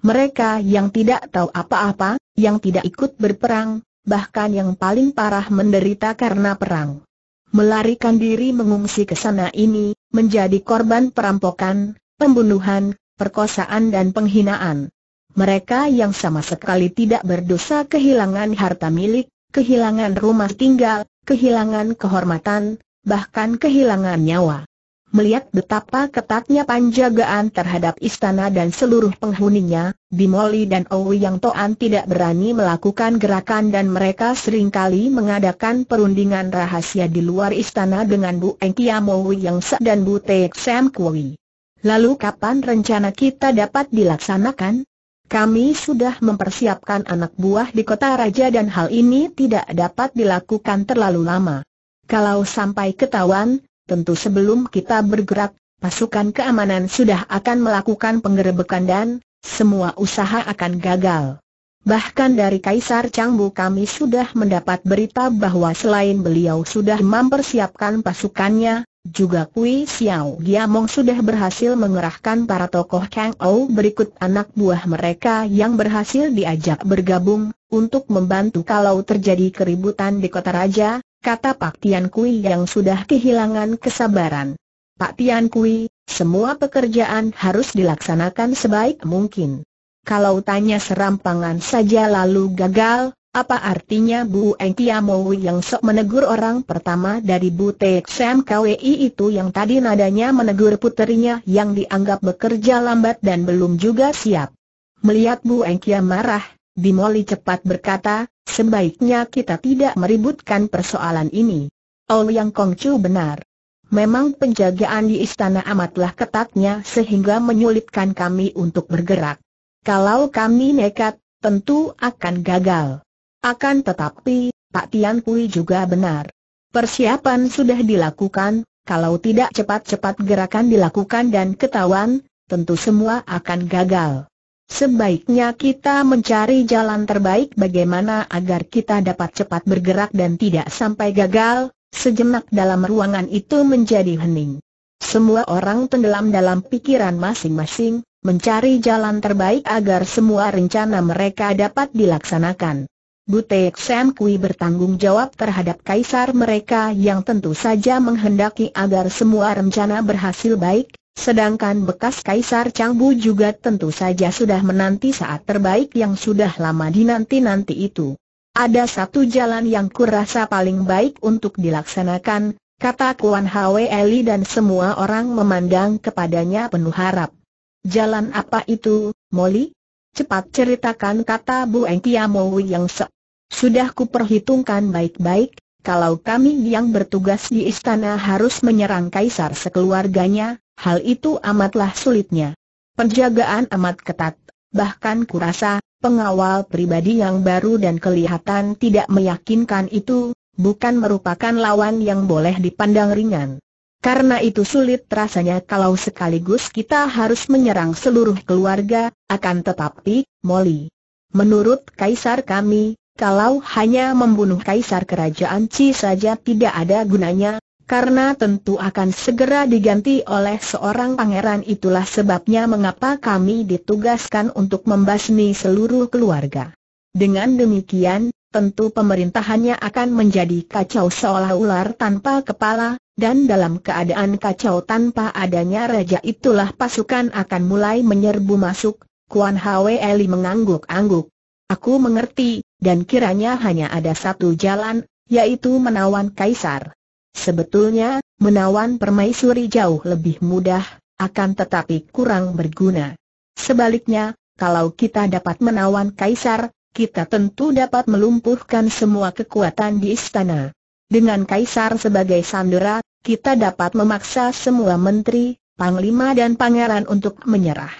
Mereka yang tidak tahu apa-apa, yang tidak ikut berperang, bahkan yang paling parah menderita karena perang. Melarikan diri mengungsi ke sana ini, menjadi korban perampokan, pembunuhan, perkosaan dan penghinaan. Mereka yang sama sekali tidak berdosa kehilangan harta milik, kehilangan rumah tinggal, kehilangan kehormatan, bahkan kehilangan nyawa. Melihat betapa ketatnya penjagaan terhadap istana dan seluruh penghuninya, Bimoli dan Ouyang Toan tidak berani melakukan gerakan dan mereka seringkali mengadakan perundingan rahasia di luar istana dengan Bu Eng Mowi yang Sa dan Bu Tek Sam Kui. Lalu kapan rencana kita dapat dilaksanakan? Kami sudah mempersiapkan anak buah di kota raja dan hal ini tidak dapat dilakukan terlalu lama. Kalau sampai ketahuan, tentu sebelum kita bergerak, pasukan keamanan sudah akan melakukan penggerebekan dan semua usaha akan gagal. Bahkan dari Kaisar Changbu kami sudah mendapat berita bahwa selain beliau sudah mempersiapkan pasukannya, juga Kui Xiao Giamong sudah berhasil mengerahkan para tokoh Kang Ou berikut anak buah mereka yang berhasil diajak bergabung, untuk membantu kalau terjadi keributan di kota raja, kata Pak Tian Kui yang sudah kehilangan kesabaran. Pak Tian Kui, semua pekerjaan harus dilaksanakan sebaik mungkin. Kalau tanya serampangan saja lalu gagal, apa artinya Bu Eng Kiamowi yang sok menegur orang pertama dari Bu Tek Sam KWI itu yang tadi nadanya menegur puterinya yang dianggap bekerja lambat dan belum juga siap. Melihat Bu Eng Kia marah, Bimoli cepat berkata, Sebaiknya kita tidak meributkan persoalan ini. yang Kongcu benar. Memang penjagaan di istana amatlah ketatnya sehingga menyulitkan kami untuk bergerak. Kalau kami nekat, tentu akan gagal. Akan tetapi, Pak Tian Kui juga benar. Persiapan sudah dilakukan, kalau tidak cepat-cepat gerakan dilakukan dan ketahuan, tentu semua akan gagal. Sebaiknya kita mencari jalan terbaik bagaimana agar kita dapat cepat bergerak dan tidak sampai gagal, sejenak dalam ruangan itu menjadi hening. Semua orang tenggelam dalam pikiran masing-masing, mencari jalan terbaik agar semua rencana mereka dapat dilaksanakan. Butek Sam Kui bertanggung jawab terhadap kaisar mereka yang tentu saja menghendaki agar semua rencana berhasil baik, Sedangkan bekas Kaisar Changbu juga tentu saja sudah menanti saat terbaik yang sudah lama dinanti-nanti itu. Ada satu jalan yang kurasa paling baik untuk dilaksanakan, kata Kuan Hwe Eli dan semua orang memandang kepadanya penuh harap. Jalan apa itu, Molly? Cepat ceritakan kata Bu Eng Mowi yang se sudah kuperhitungkan baik-baik, kalau kami yang bertugas di istana harus menyerang kaisar sekeluarganya, hal itu amatlah sulitnya. Penjagaan amat ketat, bahkan kurasa, pengawal pribadi yang baru dan kelihatan tidak meyakinkan itu, bukan merupakan lawan yang boleh dipandang ringan. Karena itu sulit rasanya kalau sekaligus kita harus menyerang seluruh keluarga, akan tetapi, Molly. Menurut Kaisar kami, kalau hanya membunuh Kaisar Kerajaan Ci saja tidak ada gunanya, karena tentu akan segera diganti oleh seorang pangeran itulah sebabnya mengapa kami ditugaskan untuk membasmi seluruh keluarga. Dengan demikian, tentu pemerintahannya akan menjadi kacau seolah ular tanpa kepala, dan dalam keadaan kacau tanpa adanya raja itulah pasukan akan mulai menyerbu masuk, Kuan Hwe Eli mengangguk-angguk. Aku mengerti, dan kiranya hanya ada satu jalan, yaitu menawan kaisar. Sebetulnya, menawan permaisuri jauh lebih mudah, akan tetapi kurang berguna. Sebaliknya, kalau kita dapat menawan kaisar, kita tentu dapat melumpuhkan semua kekuatan di istana. Dengan kaisar sebagai sandera, kita dapat memaksa semua menteri, panglima dan pangeran untuk menyerah.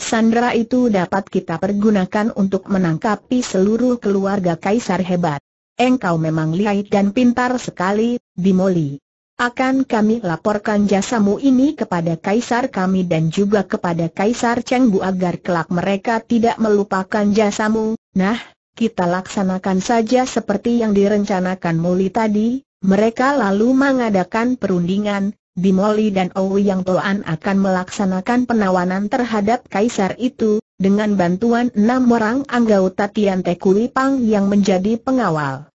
Sandera itu dapat kita pergunakan untuk menangkapi seluruh keluarga kaisar hebat engkau memang lihai dan pintar sekali, Bimoli. Akan kami laporkan jasamu ini kepada kaisar kami dan juga kepada kaisar Chengbu agar kelak mereka tidak melupakan jasamu. Nah, kita laksanakan saja seperti yang direncanakan Moli tadi. Mereka lalu mengadakan perundingan. Bimoli dan yang Toan akan melaksanakan penawanan terhadap kaisar itu dengan bantuan enam orang anggota Tian Te Pang yang menjadi pengawal.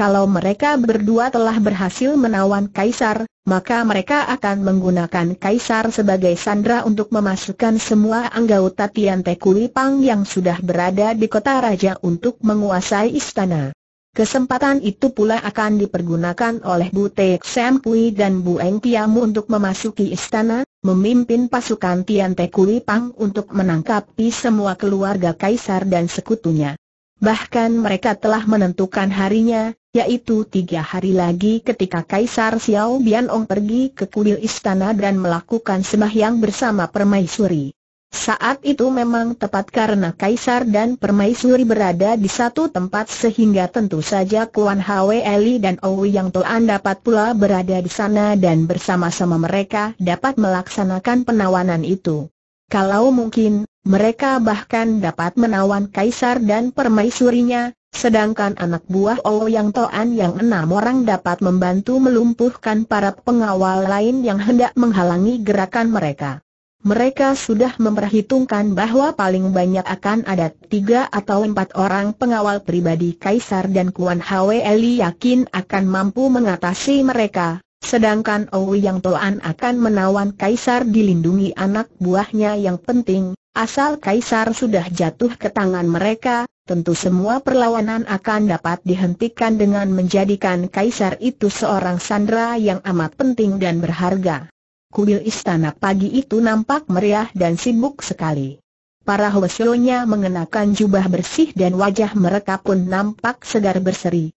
Kalau mereka berdua telah berhasil menawan Kaisar, maka mereka akan menggunakan Kaisar sebagai sandra untuk memasukkan semua anggota Tiante Kulipang yang sudah berada di kota raja untuk menguasai istana. Kesempatan itu pula akan dipergunakan oleh Bu Teik Sam Pui dan Bu Eng Piamu untuk memasuki istana, memimpin pasukan Tian Kulipang untuk menangkapi semua keluarga kaisar dan sekutunya. Bahkan mereka telah menentukan harinya, yaitu tiga hari lagi ketika Kaisar Xiao Bianong pergi ke kuil istana dan melakukan sembahyang bersama permaisuri. Saat itu memang tepat karena Kaisar dan permaisuri berada di satu tempat sehingga tentu saja Kuan Hwe Eli dan Owi Yang Toan dapat pula berada di sana dan bersama-sama mereka dapat melaksanakan penawanan itu. Kalau mungkin, mereka bahkan dapat menawan kaisar dan permaisurinya, sedangkan anak buah Ouyang oh Toan yang enam orang dapat membantu melumpuhkan para pengawal lain yang hendak menghalangi gerakan mereka. Mereka sudah memperhitungkan bahwa paling banyak akan ada tiga atau empat orang pengawal pribadi Kaisar dan Kuan Hwe Eli yakin akan mampu mengatasi mereka, sedangkan Ouyang oh Toan akan menawan Kaisar dilindungi anak buahnya yang penting, Asal Kaisar sudah jatuh ke tangan mereka, tentu semua perlawanan akan dapat dihentikan dengan menjadikan Kaisar itu seorang sandera yang amat penting dan berharga. Kuil istana pagi itu nampak meriah dan sibuk sekali. Para hosionya mengenakan jubah bersih dan wajah mereka pun nampak segar berseri.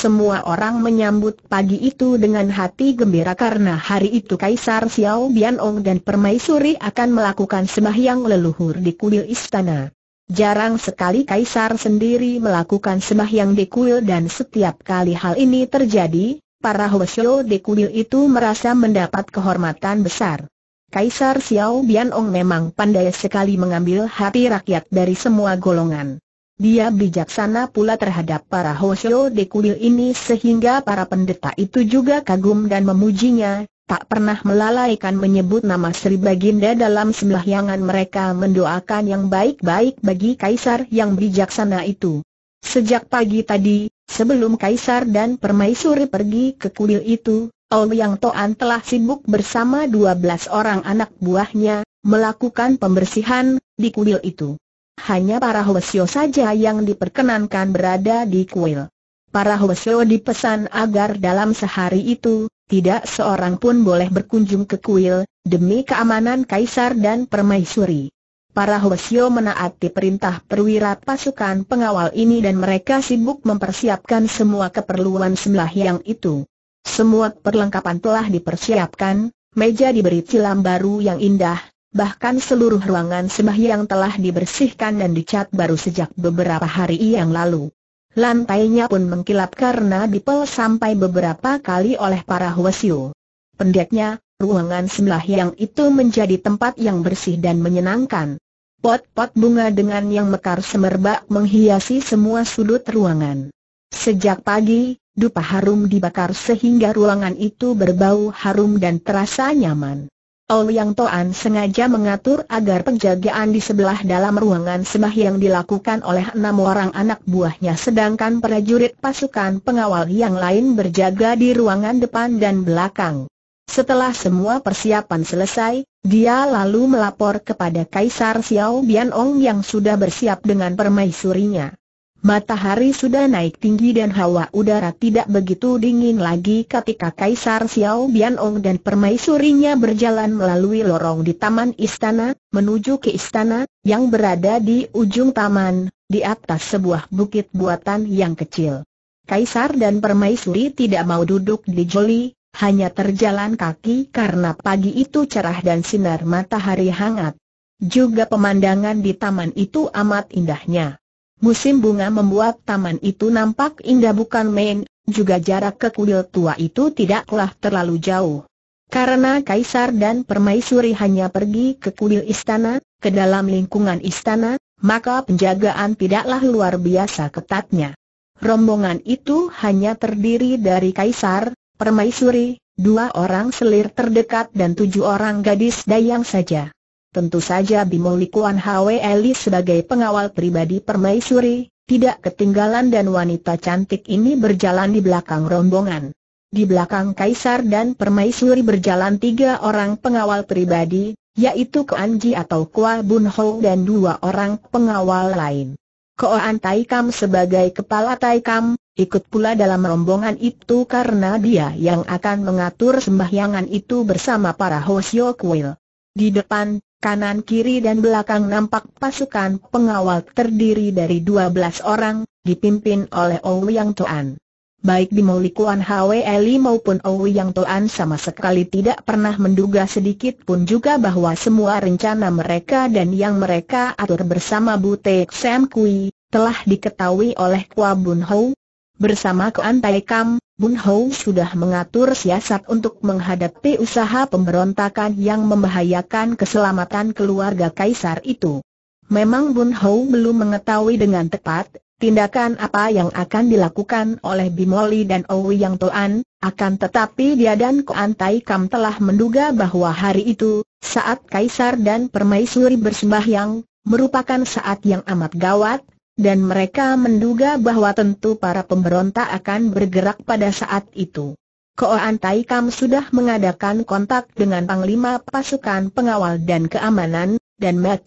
Semua orang menyambut pagi itu dengan hati gembira karena hari itu Kaisar Xiao Bianong dan Permaisuri akan melakukan sembahyang leluhur di kuil istana. Jarang sekali Kaisar sendiri melakukan sembahyang di kuil dan setiap kali hal ini terjadi, para Hwasyo di kuil itu merasa mendapat kehormatan besar. Kaisar Xiao Bianong memang pandai sekali mengambil hati rakyat dari semua golongan. Dia bijaksana pula terhadap para Hosyo di kuil ini sehingga para pendeta itu juga kagum dan memujinya, tak pernah melalaikan menyebut nama Sri Baginda dalam sembahyangan mereka mendoakan yang baik-baik bagi Kaisar yang bijaksana itu. Sejak pagi tadi, sebelum Kaisar dan Permaisuri pergi ke kuil itu, Ouyang Toan telah sibuk bersama 12 orang anak buahnya, melakukan pembersihan di kuil itu hanya para Hwesyo saja yang diperkenankan berada di kuil. Para Hwesyo dipesan agar dalam sehari itu, tidak seorang pun boleh berkunjung ke kuil, demi keamanan Kaisar dan Permaisuri. Para Hwesyo menaati perintah perwira pasukan pengawal ini dan mereka sibuk mempersiapkan semua keperluan yang itu. Semua perlengkapan telah dipersiapkan, meja diberi cilam baru yang indah, bahkan seluruh ruangan sembahyang telah dibersihkan dan dicat baru sejak beberapa hari yang lalu. Lantainya pun mengkilap karena dipel sampai beberapa kali oleh para huasiu. Pendeknya, ruangan sembahyang itu menjadi tempat yang bersih dan menyenangkan. Pot-pot bunga dengan yang mekar semerbak menghiasi semua sudut ruangan. Sejak pagi, dupa harum dibakar sehingga ruangan itu berbau harum dan terasa nyaman. Ouyang Toan sengaja mengatur agar penjagaan di sebelah dalam ruangan sembah yang dilakukan oleh enam orang anak buahnya sedangkan prajurit pasukan pengawal yang lain berjaga di ruangan depan dan belakang. Setelah semua persiapan selesai, dia lalu melapor kepada Kaisar Xiao Bianong yang sudah bersiap dengan permaisurinya. Matahari sudah naik tinggi dan hawa udara tidak begitu dingin lagi ketika Kaisar Xiao Bianong dan permaisurinya berjalan melalui lorong di taman istana, menuju ke istana, yang berada di ujung taman, di atas sebuah bukit buatan yang kecil. Kaisar dan permaisuri tidak mau duduk di joli, hanya terjalan kaki karena pagi itu cerah dan sinar matahari hangat. Juga pemandangan di taman itu amat indahnya. Musim bunga membuat taman itu nampak indah bukan main, juga jarak ke kuil tua itu tidaklah terlalu jauh. Karena kaisar dan permaisuri hanya pergi ke kuil istana, ke dalam lingkungan istana, maka penjagaan tidaklah luar biasa ketatnya. Rombongan itu hanya terdiri dari kaisar, permaisuri, dua orang selir terdekat dan tujuh orang gadis dayang saja. Tentu saja Bimo Likuan Hwe Eli sebagai pengawal pribadi permaisuri, tidak ketinggalan dan wanita cantik ini berjalan di belakang rombongan. Di belakang kaisar dan permaisuri berjalan tiga orang pengawal pribadi, yaitu Ji atau Kua Bun Ho dan dua orang pengawal lain. Koan Taikam sebagai kepala Taikam, ikut pula dalam rombongan itu karena dia yang akan mengatur sembahyangan itu bersama para Hoshio Kuil. Di depan, kanan kiri dan belakang nampak pasukan pengawal terdiri dari dua belas orang, dipimpin oleh Ouyang Toan. Baik di Hwe Hweli maupun Ouyang Toan sama sekali tidak pernah menduga sedikit pun juga bahwa semua rencana mereka dan yang mereka atur bersama Butek Sam Kui, telah diketahui oleh Kwa Bun Bersama Kuan Tai Kam, Bun Hou sudah mengatur siasat untuk menghadapi usaha pemberontakan yang membahayakan keselamatan keluarga kaisar itu. Memang Bun Hou belum mengetahui dengan tepat, tindakan apa yang akan dilakukan oleh Bimoli dan Owi Yang Toan, akan tetapi dia dan Kuan Tai Kam telah menduga bahwa hari itu, saat Kaisar dan Permaisuri bersembahyang, merupakan saat yang amat gawat, dan mereka menduga bahwa tentu para pemberontak akan bergerak pada saat itu. Koan Kam sudah mengadakan kontak dengan Panglima Pasukan Pengawal dan Keamanan, dan Mat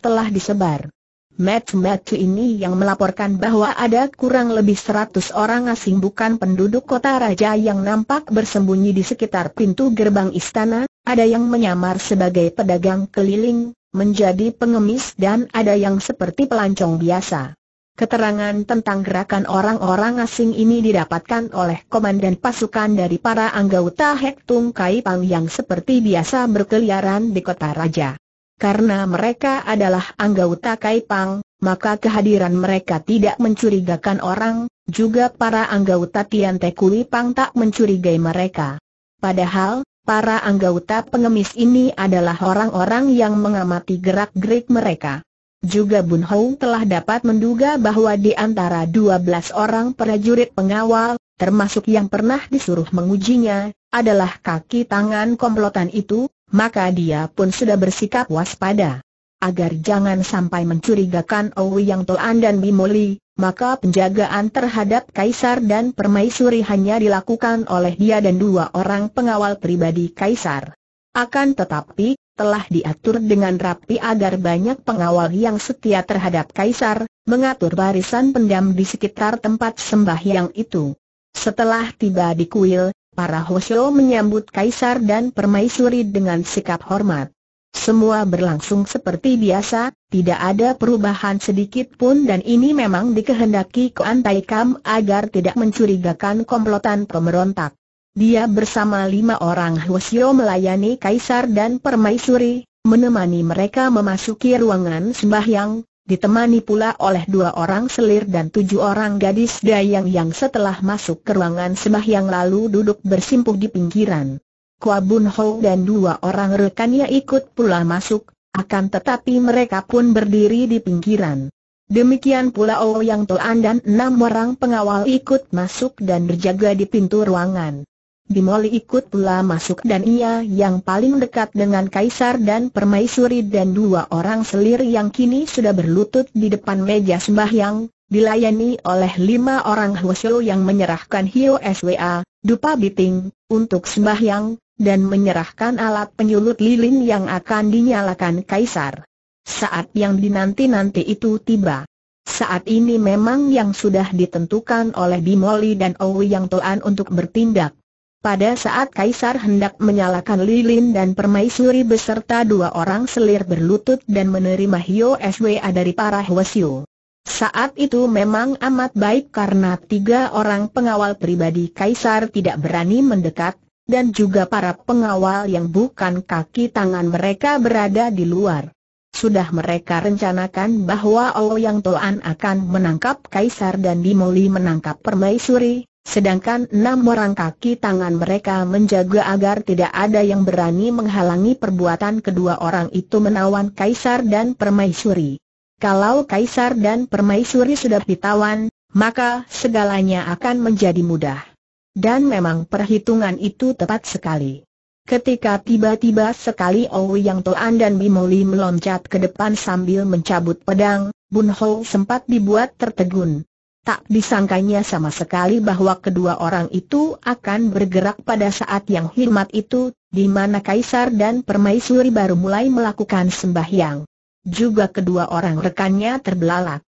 telah disebar. Mat ini yang melaporkan bahwa ada kurang lebih seratus orang asing bukan penduduk kota raja yang nampak bersembunyi di sekitar pintu gerbang istana, ada yang menyamar sebagai pedagang keliling, menjadi pengemis dan ada yang seperti pelancong biasa. Keterangan tentang gerakan orang-orang asing ini didapatkan oleh komandan pasukan dari para anggota Hek Tung Kai Pang yang seperti biasa berkeliaran di kota raja. Karena mereka adalah anggota Kai Pang, maka kehadiran mereka tidak mencurigakan orang, juga para anggota Tian Te Kui Pang tak mencurigai mereka. Padahal, Para anggota pengemis ini adalah orang-orang yang mengamati gerak-gerik mereka. Juga Bun Hou telah dapat menduga bahwa di antara 12 orang prajurit pengawal, termasuk yang pernah disuruh mengujinya, adalah kaki tangan komplotan itu, maka dia pun sudah bersikap waspada. Agar jangan sampai mencurigakan Owi Yang Toan dan Bimoli, maka penjagaan terhadap Kaisar dan Permaisuri hanya dilakukan oleh dia dan dua orang pengawal pribadi Kaisar. Akan tetapi, telah diatur dengan rapi agar banyak pengawal yang setia terhadap Kaisar, mengatur barisan pendam di sekitar tempat sembahyang itu. Setelah tiba di kuil, para Hoshio menyambut Kaisar dan Permaisuri dengan sikap hormat. Semua berlangsung seperti biasa, tidak ada perubahan sedikit pun dan ini memang dikehendaki Kuan Kam agar tidak mencurigakan komplotan pemberontak. Dia bersama lima orang Hwasyo melayani kaisar dan permaisuri, menemani mereka memasuki ruangan sembahyang, ditemani pula oleh dua orang selir dan tujuh orang gadis dayang yang setelah masuk ke ruangan sembahyang lalu duduk bersimpuh di pinggiran. Kwa Bun Ho dan dua orang rekannya ikut pula masuk, akan tetapi mereka pun berdiri di pinggiran. Demikian pula Oh Yang Toan dan enam orang pengawal ikut masuk dan berjaga di pintu ruangan. Dimoli ikut pula masuk dan ia yang paling dekat dengan Kaisar dan Permaisuri dan dua orang selir yang kini sudah berlutut di depan meja sembahyang, dilayani oleh lima orang Hwasyo yang menyerahkan Hio SWA, Dupa Biting, untuk sembahyang, dan menyerahkan alat penyulut lilin yang akan dinyalakan kaisar. Saat yang dinanti-nanti itu tiba. Saat ini memang yang sudah ditentukan oleh Bimoli dan Owi yang Toan untuk bertindak. Pada saat Kaisar hendak menyalakan lilin dan permaisuri beserta dua orang selir berlutut dan menerima Hio SWA dari para Hwasyu. Saat itu memang amat baik karena tiga orang pengawal pribadi Kaisar tidak berani mendekat, dan juga para pengawal yang bukan kaki tangan mereka berada di luar. Sudah mereka rencanakan bahwa yang Toan akan menangkap Kaisar dan dimuli menangkap Permaisuri, sedangkan enam orang kaki tangan mereka menjaga agar tidak ada yang berani menghalangi perbuatan kedua orang itu menawan Kaisar dan Permaisuri. Kalau Kaisar dan Permaisuri sudah ditawan, maka segalanya akan menjadi mudah. Dan memang perhitungan itu tepat sekali. Ketika tiba-tiba sekali Ouyang Toan dan Bimoli meloncat ke depan sambil mencabut pedang, Bun Ho sempat dibuat tertegun. Tak disangkanya sama sekali bahwa kedua orang itu akan bergerak pada saat yang hormat itu, di mana Kaisar dan Permaisuri baru mulai melakukan sembahyang. Juga kedua orang rekannya terbelalak.